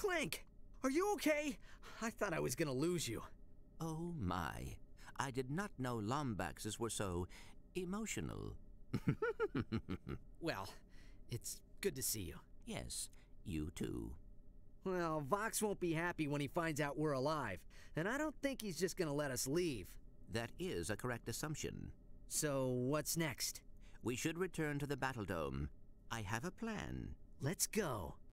Clink! Are you okay? I thought I was gonna lose you. Oh my. I did not know Lombaxes were so emotional. well, it's good to see you. Yes, you too. Well, Vox won't be happy when he finds out we're alive, and I don't think he's just gonna let us leave. That is a correct assumption. So, what's next? We should return to the Battle Dome. I have a plan. Let's go.